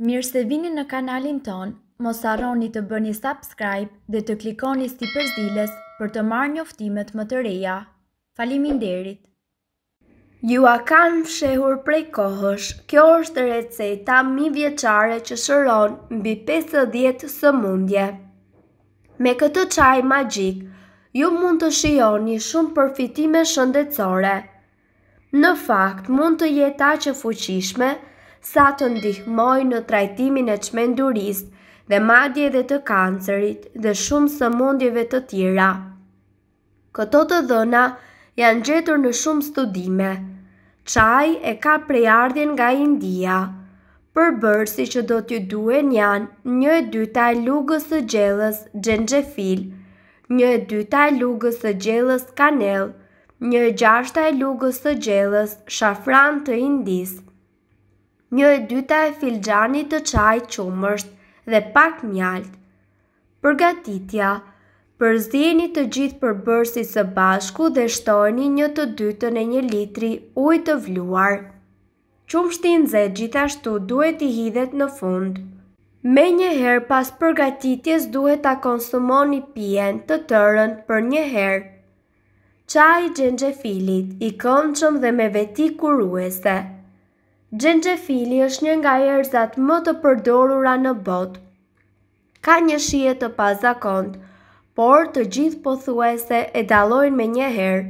Mirë se vini në kanalin ton, mos arroni të bëni subscribe dhe të klikoni sti përzdiles për të marrë një më të reja. Falimin derit! Ju a kanë fshehur prej kohësh, kjo është receta mi vjeqare që shëron mbi 50 së mundje. Me këtë qaj magjik, ju mund të shion një shumë përfitime shëndecore. Në fakt, mund të jeta që fuqishme, sa të ndihmoj në trajtimin e qmendurist dhe madje dhe të kancerit dhe shumë së mundjeve të tjera. Këto të dhëna janë gjetur në shumë studime. Qaj e ka prejardhjen nga India, bërësi që do t'ju duen janë një e dyta e lugës të gjellës gjengjefil, një e dyta e lugës të gjellës kanel, një e gjashta e lugës të gjellës shafran të indisë, një e dyta e filgjani të qaj qumërsht dhe pak mjalt. Përgatitja Përzdini të gjithë për së bashku dhe shtoni një të dytën e një litri uj të vluar. Qumështin zë gjithashtu duhet i hidhet në fund. Me një her pas përgatitjes duhet ta konsumoni pjen të tërën për një her. Qaj gjengje filit, i konqëm dhe me veti kuruese. Gjengjefili është një nga erzat më të përdorura në botë. Ka një shie të pazakont, por të gjithë pothuese e dalojnë me një herë.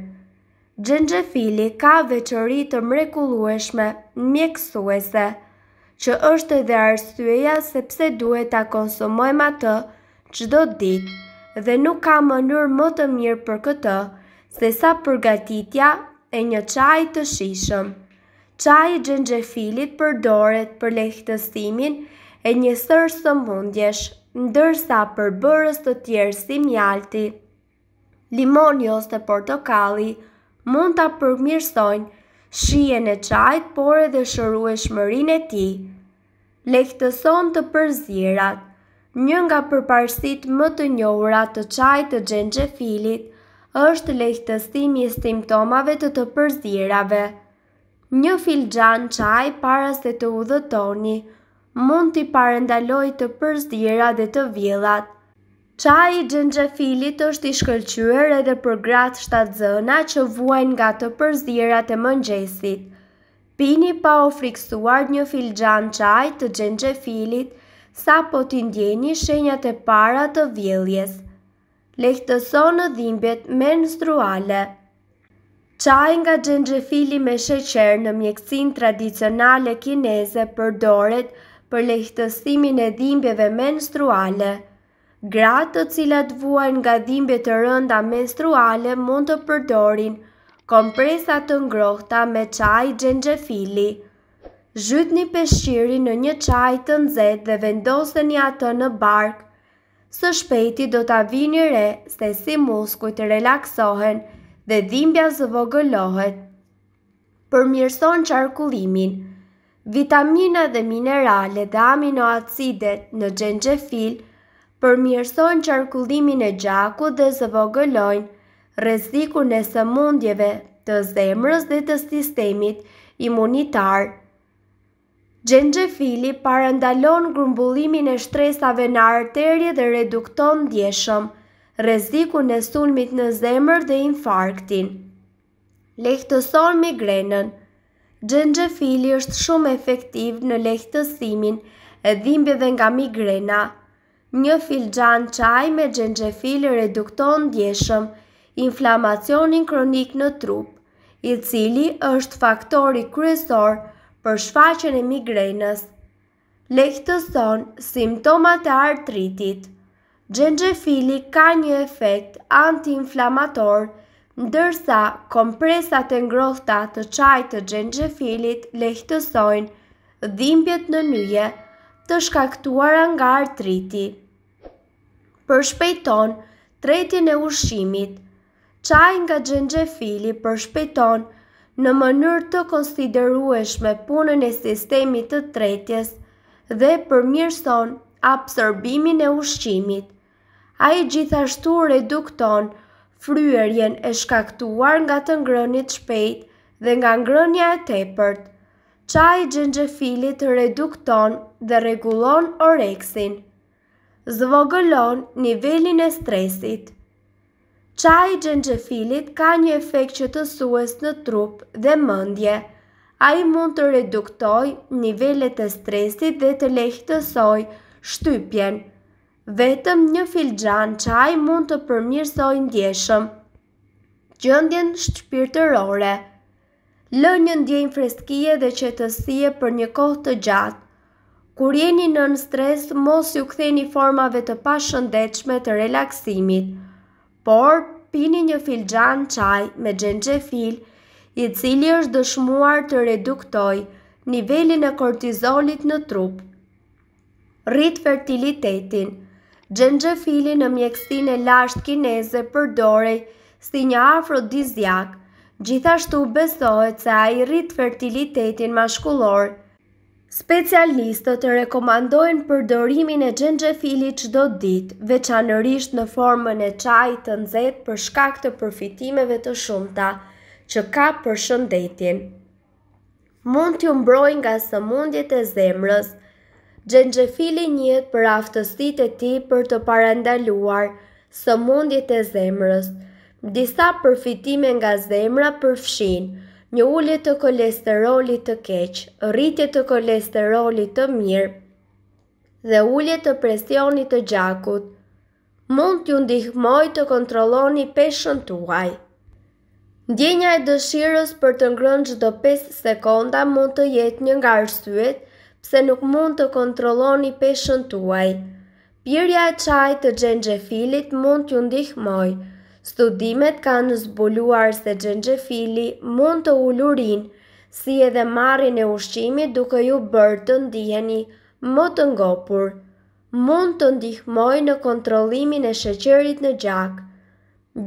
Gjengjefili ka veqëri të mrekulueshme mjekësuese, që është edhe arsyeja sepse duhet ta konsumojmë atë çdo ditë dhe nuk ka mënyrë më të mirë për këtë se sa përgatitja e një qaj të shishëm. Qaj gjengjefilit përdoret për lehtësimin e një sërë së mundjesh, ndërsa për bërës të tjerë si mjalti. Limoni ose portokalli mund të përmirësojnë shijen e qajt, por edhe shëru e shmërin e ti. Lehtëson të përzirat, një nga përparsit më të njohura të qajt të gjengjefilit, është lehtësimi i simptomave të të përzirave një filxhan çaj para se të udhëtoni. Mund t'i parendaloj të përzdira dhe të vjellat. Qaj i filit është i shkëllqyër edhe për gratë shtatë zëna që vuajnë nga të përzirat e mëngjesit. Pini pa o friksuar një gjanë qaj të filit, sa po t'i ndjeni shenjat e para të vjeljes. Lehtëson në dhimbjet menstruale. Qaj nga gjengjefili me sheqer në mjekësin tradicionale kineze përdoret për lehtësimin e dhimbjeve menstruale. Gratë të cilat vuajnë nga dhimbje të rënda menstruale mund të përdorin kompresat të ngrohta me qaj gjengjefili. Zhyt një peshqiri në një qaj të nëzet dhe vendosën një atë në barkë, së shpeti do të avini re se si muskuj të relaksohen, dhe dhimbja zëvogëlohet, përmirëson qarkullimin, vitamina dhe minerale dhe aminoacidet në gjengjefil, përmirëson qarkullimin e gjaku dhe zëvogëlojnë reziku në sëmundjeve të zemrës dhe të sistemit imunitar. Gjengjefili parandalon grumbullimin e shtresave në arterje dhe redukton djeshëm, rezdiku në sulmit në zemër dhe infarktin. Lehtëson migrenën Gjëngjë është shumë efektiv në lehtësimin e dhimbje dhe nga migrena. Një fil gjanë qaj me gjëngjë redukton djeshëm, inflamacionin kronik në trup, i cili është faktori kryesor për shfaqen e migrenës. Lehtëson simptomat e artritit Gjengjefili ka një efekt anti-inflamator, ndërsa kompresat e ngrohta të qaj të gjengjefilit lehtësojnë dhimbjet në nyje të shkaktuar nga artriti. Përshpejton tretjen e ushqimit, qaj nga gjengjefili përshpejton në mënyrë të konsiderueshme punën e sistemi të tretjes dhe përmirëson absorbimin e ushqimit. A i gjithashtu redukton fryërjen e shkaktuar nga të ngrënit shpejt dhe nga ngrënja e tepërt. Qaj gjengjefilit redukton dhe regulon oreksin. Zvogëlon nivelin e stresit. Qaj gjengjefilit ka një efekt që të sues në trup dhe mëndje. A i mund të reduktoj nivellet e stresit dhe të lehtësoj shtypjen. Vetëm një filxhan çaj mund të përmirësoj ndjeshëm. Gjendjen shpirtërore. Lë një ndjenjë freskie dhe qetësie për një kohë të gjatë. Kur jeni në në stres, mos ju ktheni formave të pashëndechme të relaksimit, por pini një filxhan çaj me xhenxhefil, i cili është dëshmuar të reduktoj nivelin e kortizolit në trup. Rrit fertilitetin – gjengjefili në mjekësin e lasht kineze për dorej si një afrodizjak, gjithashtu besohet se a i rrit fertilitetin mashkullor. Specialistët të rekomandojnë përdorimin e gjengjefili që do ditë, veçanërisht në formën e qaj të nëzet për shkak të përfitimeve të shumta që ka për shëndetin. Mund të mbrojnë nga së mundjet e zemrës, Gjengjefili njët për aftësit e ti për të parandaluar së mundjet e zemrës. Disa përfitime nga zemra përfshin, një ullet të kolesterolit të keq, rritje të kolesterolit të mirë dhe ullet të presionit të gjakut. Mund t'ju ndihmoj të kontroloni peshën tuaj. Ndjenja e dëshirës për të ngrënë gjdo 5 sekonda mund të jetë një nga rësuet, pse nuk mund të kontrolloni peshën tuaj. Pirja e qaj të gjengjefilit mund t'ju ndihmoj. Studimet kanë zbuluar se gjengjefili mund të ulurin, si edhe marin e ushqimi duke ju bërë të ndiheni më të ngopur. Mund të ndihmoj në kontrollimin e sheqerit në gjak.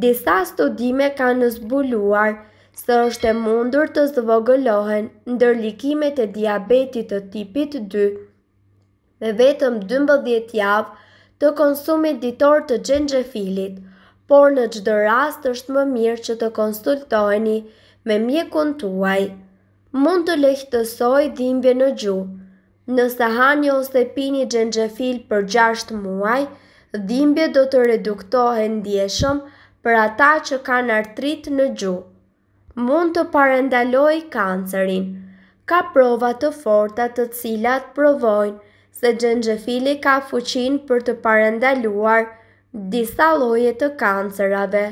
Disa studime kanë zbuluar se se është e mundur të zvogëlohen ndërlikimet e diabetit të tipit 2. Dhe vetëm 12 javë të konsumit ditor të gjengjefilit, por në gjithë rast është më mirë që të konsultoheni me mje tuaj. Mund të lehtësoj dhimbje në gju, nëse hani ose pini gjengjefil për 6 muaj, dhimbje do të reduktohen ndjeshëm për ata që kanë artrit në gjuhë mund të parendaloj kancerin. Ka provat të forta të cilat provojnë se gjengjefili ka fuqin për të parendaluar disa loje të kancerave,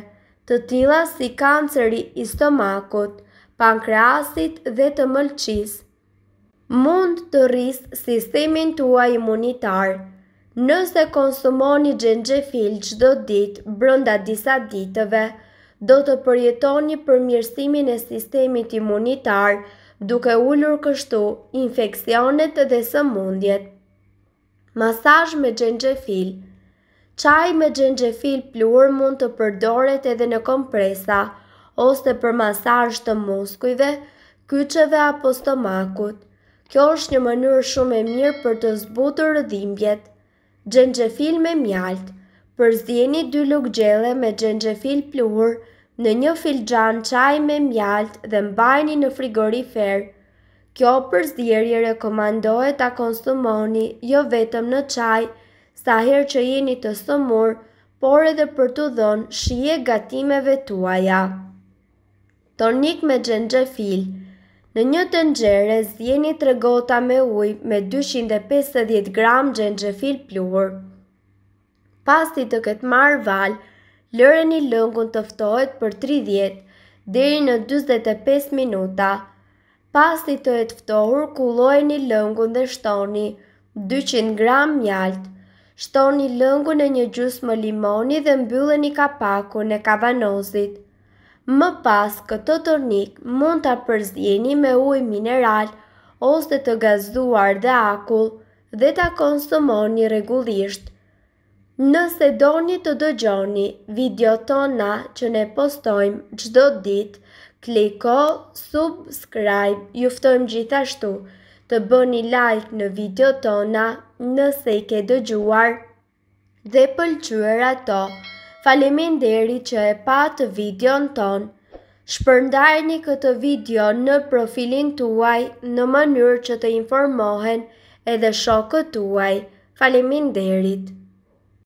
të tila si kanceri i stomakut, pankreasit dhe të mëlqis. Mund të rrisë sistemin tua imunitar, nëse konsumoni gjengjefil qdo dit brënda disa ditëve, do të përjetoni përmjërsimin e sistemit imunitar duke ullur kështu infekcionet dhe sëmundjet. Masaj me gjengjefil Qaj me gjengjefil pluhur mund të përdoret edhe në kompresa ose për masaj të muskujve, kyqeve apo stomakut. Kjo është një mënyrë shumë e mirë për të zbutur rëdhimbjet. Gjengjefil me mjaltë përzdjeni dy luk gjele me gjengjefil pluhur në një gjanë qaj me mjalt dhe mbajni në frigorifer. Kjo përzdjerje rekomandohet ta konsumoni jo vetëm në qaj, sa herë që jeni të sëmur, por edhe për të dhonë shije gatimeve tuaja. Tonik me gjengjefil Në një të nxere, zjeni tre gota me uj me 250 gram gjengjefil plurë. Pas ti të këtë marë valë, lëre një lëngun tëftohet për 30 dheri në 25 minuta. Pas ti të e ftohur, kulloj një lëngun dhe shtoni 200 gram mjaltë. Shtoni lëngun e një gjusë më limoni dhe mbyllë një kapaku në kavanozit. Më pas, këtë tërnik mund të apërzjeni me uj mineral ose të gazduar dhe akull dhe të konsumoni regullisht. Nëse do një të dëgjoni video tona që ne postojmë gjdo dit, kliko, subscribe, juftojmë gjithashtu, të bë një like në video tona nëse i ke dëgjuar dhe pëlqyër ato. Falemin deri që e patë video në tonë. Shpërndarë një këtë video në profilin tuaj në mënyrë që të informohen edhe shokët tuaj. Falemin derit.